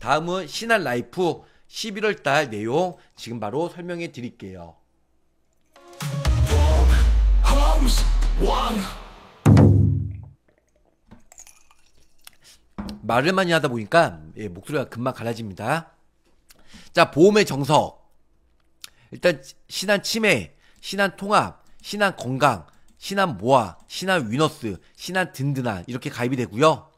다음은 신한 라이프 11월 달 내용 지금 바로 설명해 드릴게요. 말을 많이 하다 보니까 예, 목소리가 금방 갈라집니다. 자, 보험의 정석. 일단 신한 치매, 신한 통합, 신한 건강, 신한 모아, 신한 위너스, 신한 든든한 이렇게 가입이 되고요.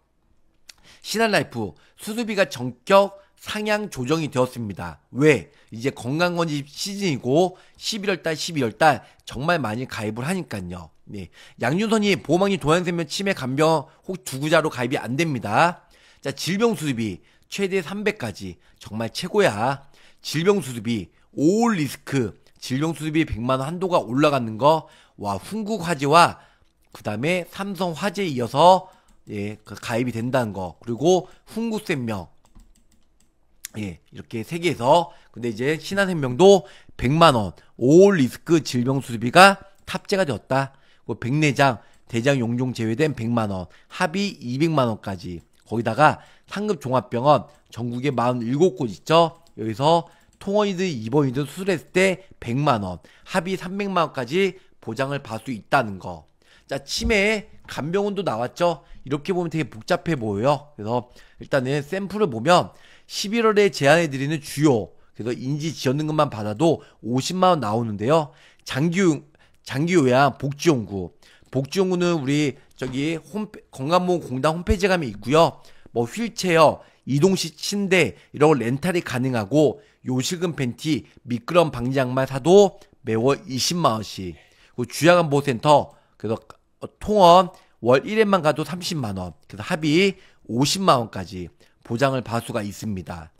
신한라이프 수수비가 전격 상향 조정이 되었습니다. 왜? 이제 건강검진 시즌이고 11월달, 12월달 정말 많이 가입을 하니까요. 네. 양윤선이 보험왕이 도안생면 치매 간병 혹 두구자로 가입이 안 됩니다. 자, 질병 수습비 최대 300까지 정말 최고야. 질병 수습비 오올 리스크 질병 수습비 100만 원 한도가 올라가는 거. 와, 훈국 화재와 그다음에 삼성 화재에 이어서 예, 그 가입이 된다는 거. 그리고 훈구생명. 예, 이렇게 세 개에서 근데 이제 신한생명도 100만 원, 올 리스크 질병 수비가 탑재가 되었다. 그 백내장, 대장 용종 제외된 100만 원, 합의 200만 원까지. 거기다가 상급 종합병원 전국에 47곳 있죠. 여기서 통원이든 입원이든 수술했을 때 100만 원, 합의 300만 원까지 보장을 받을 수 있다는 거. 자, 치매에 간병원도 나왔죠. 이렇게 보면 되게 복잡해 보여요. 그래서 일단은 샘플을 보면 11월에 제안해드리는 주요 그래서 인지 지었는 것만 받아도 50만 원 나오는데요. 장기 장기 요양 복지 연구. 복지 연구는 우리 저기 홈 건강보험공단 홈페이지에 가면 있고요. 뭐 휠체어, 이동식 침대 이런 걸 렌탈이 가능하고 요식은 팬티, 미끄럼 방지장만 사도 매월 20만 원씩. 그리고 주야간 보호센터 그래서 통원월 1회만 가도 30만 원. 그래서 합의 50만 원까지 보장을 바수가 있습니다.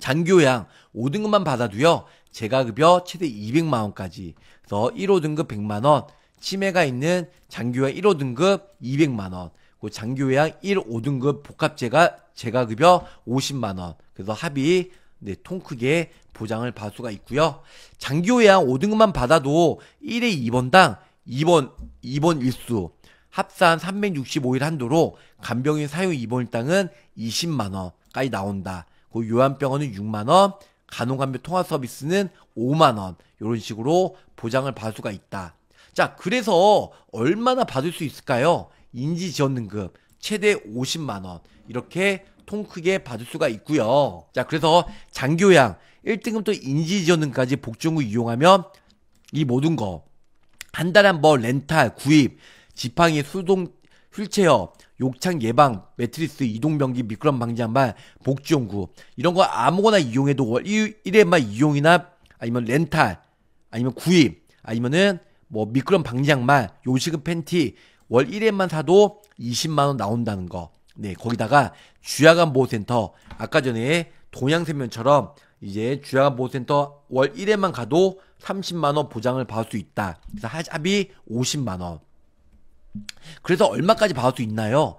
장교양 5등급만 받아도요. 재가급여 최대 200만 원까지. 그래서 1호 등급 100만 원, 치매가 있는 장교양 1호 등급 200만 원. 그 장교양 1, 5등급 복합재가 재가급여 50만 원. 그래서 합의 네, 통 크게 보장을 받을 수가 있고요. 장교양 5등급만 받아도 1회 2번당 입원, 입원 일수 합산 365일 한도로 간병인 사용 입원 일당은 20만원까지 나온다. 그 요양병원은 6만원, 간호간병 통화 서비스는 5만원, 이런 식으로 보장을 받을 수가 있다. 자, 그래서 얼마나 받을 수 있을까요? 인지 지원 등급 최대 50만 원 이렇게 통 크게 받을 수가 있고요. 자, 그래서 장교양 1등급부터 인지 지원 등까지 복종구 이용하면 이 모든 거 간단한 뭐 렌탈, 구입, 지팡이, 수동 휠체어, 욕창 예방, 매트리스, 이동변기, 미끄럼 방지 한발, 복지 용구 이런 거 아무거나 이용해도 월 1회만 이용이나 아니면 렌탈, 아니면 구입, 아니면은 뭐 미끄럼 방지 양말, 요식은 팬티 월 1회만 사도 20만 원 나온다는 거. 네, 거기다가 주야간 보호센터 아까 전에 동양세면처럼 이제 주야보호센터 월 1회만 가도 30만원 보장을 받을 수 있다. 그래서 하자비 50만원. 그래서 얼마까지 받을 수 있나요?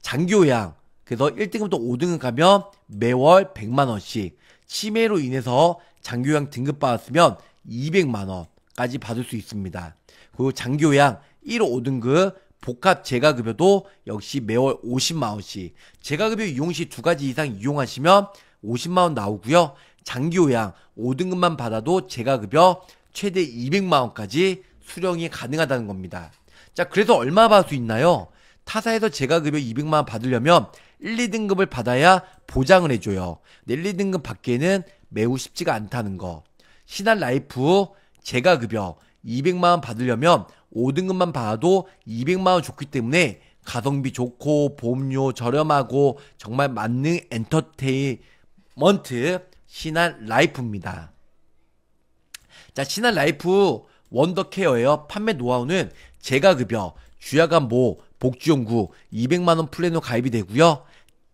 장기요양. 그래서 1등급부터 5등급 가면 매월 100만원씩. 치매로 인해서 장기요양 등급 받았으면 200만원까지 받을 수 있습니다. 그리고 장기요양 1, 5등급 복합 재가급여도 역시 매월 50만원씩. 재가급여 이용 시두 가지 이상 이용하시면 50만원 나오고요. 장기요양 5등급만 받아도 재가급여 최대 200만원까지 수령이 가능하다는 겁니다. 자, 그래서 얼마 받을 수 있나요? 타사에서 재가급여 200만원 받으려면 1, 2등급을 받아야 보장을 해줘요. 1, 2등급 받기에는 매우 쉽지가 않다는 거. 신한 라이프 재가급여 200만원 받으려면 5등급만 받아도 200만원 좋기 때문에 가성비 좋고 보험료 저렴하고 정말 만능 엔터테인 먼트 신한 라이프입니다. 자, 신한 라이프 원더케어에요. 판매 노하우는 재가급여, 주야간 모, 복지연구 200만원 플랜으로 가입이 되고요.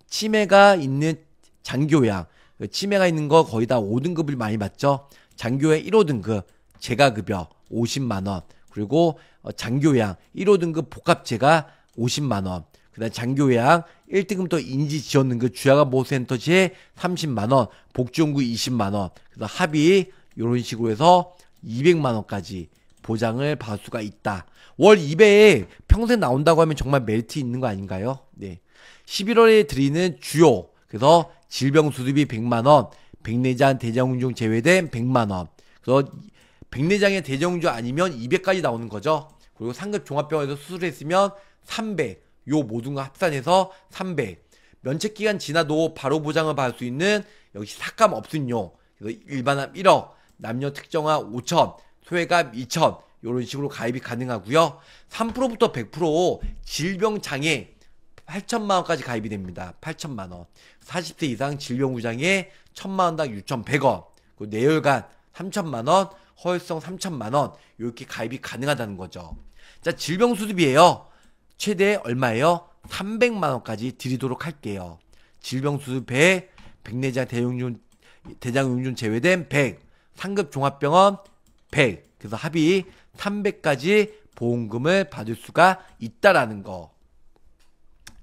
치매가 있는 장교양, 치매가 있는 거 거의 다 5등급을 많이 받죠. 장교의 1호등급, 재가급여 50만원, 그리고 어, 장교양 1호등급 복합제가 50만원. 그 다음 장교양 1등급부 인지 지원는그주야가보호센터에 30만원, 복지연구 20만원, 그 다음 합의, 요런 식으로 해서 200만원까지 보장을 받을 수가 있다. 월 2배에 평생 나온다고 하면 정말 메리트 있는 거 아닌가요? 네. 11월에 드리는 주요, 그래서 질병수습이 100만원, 백내장 대장운종 제외된 100만원, 그래서 백내장의 대장운종 아니면 200까지 나오는 거죠. 그리고 상급 종합병원에서 수술했으면 300, 요 모든 거 합산해서 300. 면책 기간 지나도 바로 보장을 받을 수 있는 역시 삭감 없음료. 그래서 일반암 1억, 남녀 특정화 5천, 소외감 2천. 요런 식으로 가입이 가능하고요. 3%부터 100% 질병 장애 8천만 원까지 가입이 됩니다. 8천만 원. 40세 이상 질병 구장에 1천만 원당 6,100원. 그내열간 3천만 원, 허혈성 3천만 원. 요렇게 가입이 가능하다는 거죠. 자, 질병 수습이에요. 최대 얼마예요? 300만 원까지 드리도록 할게요. 질병수술 100, 백내장 대용균 대장용균 제외된 100, 상급 종합병원 100. 그래서 합의 300까지 보험금을 받을 수가 있다라는 거.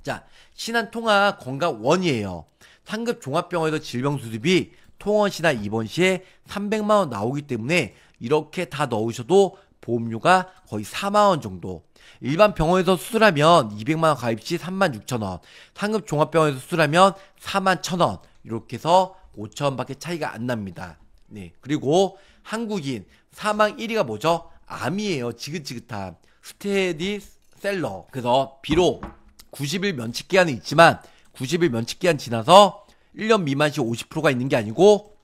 자, 신한통합 건강원이에요. 상급 종합병원에서 질병수습이 통원시나 입원 시에 300만원 나오기 때문에 이렇게 다 넣으셔도 보험료가 거의 4만원 정도 일반 병원에서 수술하면 200만원 가입 시 36,000원, 상급 종합병원에서 수술하면 41,000원, 이렇게 해서 5천원 밖에 차이가 안 납니다. 네. 그리고 한국인 사망 1위가 뭐죠? 암이에요. 지긋지긋한. 스테디 셀러. 그래서 비록 90일 면책 기한은 있지만 90일 면책 기한 지나서 1년 미만 시 50%가 있는 게 아니고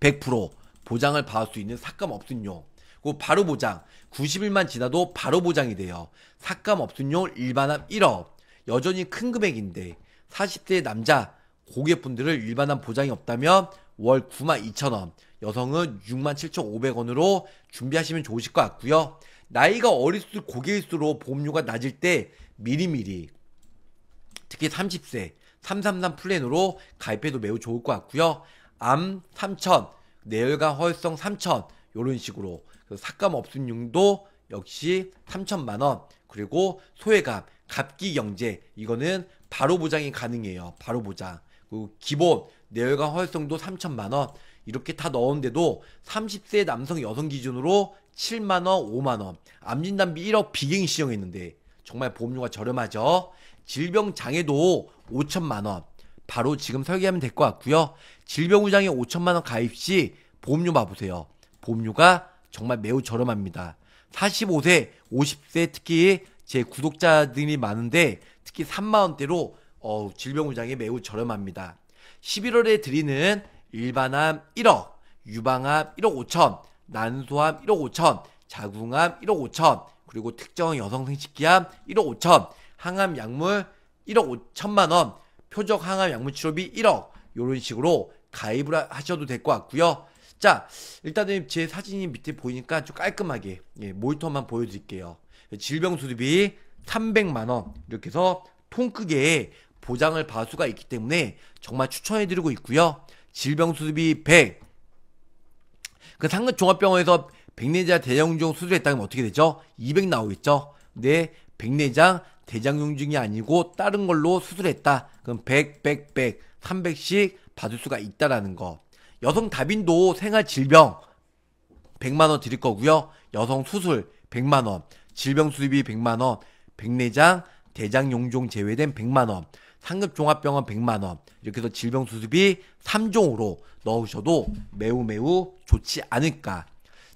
100% 보장을 받을 수 있는 삭감 없음용 그 바로 보장 90일만 지나도 바로 보장이 돼요. 삭감 없음용 일반암 1억 여전히 큰 금액인데 40대 남자 고객분들을 일반암 보장이 없다면 월 9만 2천원 여성은 6만 7,500원으로 준비하시면 좋으실 것 같고요. 나이가 어릴수록 고객일수록 보험료가 낮을 때 미리미리 특히 30세 333 플랜으로 가입해도 매우 좋을 것 같고요. 암 3천, 내혈관 허혈성 3천 이런 식으로 삭감 업순용도 역시 3천만 원 그리고 소외감 갑기 경제 이거는 바로 보장이 가능해요. 바로 보장. 그리고 기본 내외관 허용성도 3천만 원 이렇게 다 넣었는데도 30세 남성 여성 기준으로 7만 원, 5만 원. 암진 담비 1억 비갱 시정했는데 정말 보험료가 저렴하죠. 질병 장애도 5천만 원. 바로 지금 설계하면 될 것 같고요. 질병 후장애 5천만 원 가입 시 보험료 봐보세요. 보험료가 정말 매우 저렴합니다. 45세, 50세 특히 제 구독자들이 많은데 특히 3만원대로 어, 질병우장이 매우 저렴합니다. 11월에 드리는 일반암 1억, 유방암 1억 5천, 난소암 1억 5천, 자궁암 1억 5천, 그리고 특정 여성 생식기암 1억 5천, 항암 약물 1억 5천만 원, 표적 항암 약물 치료비 1억, 요런 식으로 가입을 하셔도 될 것 같고요. 자, 일단은 제 사진이 밑에 보이니까 좀 깔끔하게 예, 모니터만 보여드릴게요. 질병 수리비 300만원 이렇게 해서 통 크게 보장을 받을 수가 있기 때문에 정말 추천해드리고 있고요. 질병 수리비 100. 그 상급 종합병원에서 백내장 대장용 수술했다면 어떻게 되죠? 200 나오겠죠? 네, 백내장 대장용증이 아니고 다른 걸로 수술했다. 그럼 100, 100, 100, 300씩 받을 수가 있다라는 거. 여성 다빈도 생활 질병 100만 원 드릴 거고요. 여성 수술 100만 원, 질병 수입이 100만 원, 백내장, 대장 용종 제외된 100만 원, 상급 종합병원 100만 원. 이렇게 해서 질병 수습이 3종으로 넣으셔도 매우 매우 좋지 않을까.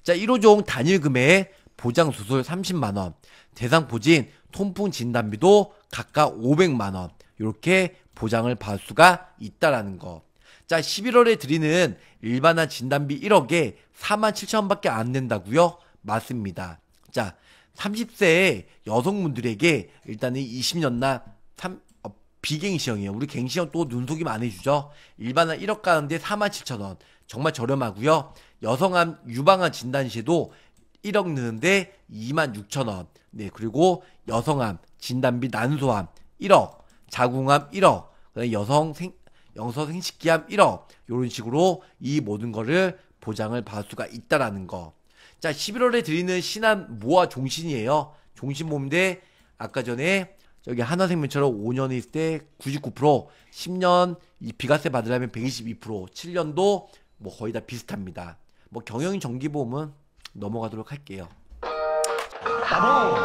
자, 1호종 단일 금액 보장 수술 30만 원, 대상 포진 통풍 진단비도 각각 500만 원. 이렇게 보장을 받을 수가 있다라는 거. 자, 11월에 드리는 일반화 진단비 1억에 4만 7천원밖에 안된다고요 맞습니다. 자, 30세 여성분들에게 일단은 20년나 3, 어, 비갱시형이에요. 우리 갱시형 또눈속이 많이 주죠 일반화 1억 가는데 4만 7천원. 정말 저렴하고요. 여성암 유방암 진단 시에도 1억 넣는데 2만 6천원. 네, 그리고 여성암, 진단비 난소암 1억, 자궁암 1억, 여성 생, 영서생식기함 1억 이런 식으로 이 모든 거를 보장을 받을 수가 있다라는 거. 자 11월에 드리는 신한 무아 종신이에요. 종신모임대 아까 전에 여기 하나생명처럼 5년 있을 때 99%, 10년 이 비과세 받으려면 122%, 7년도 뭐 거의 다 비슷합니다. 뭐 경영인 정기보험은 넘어가도록 할게요. 바보.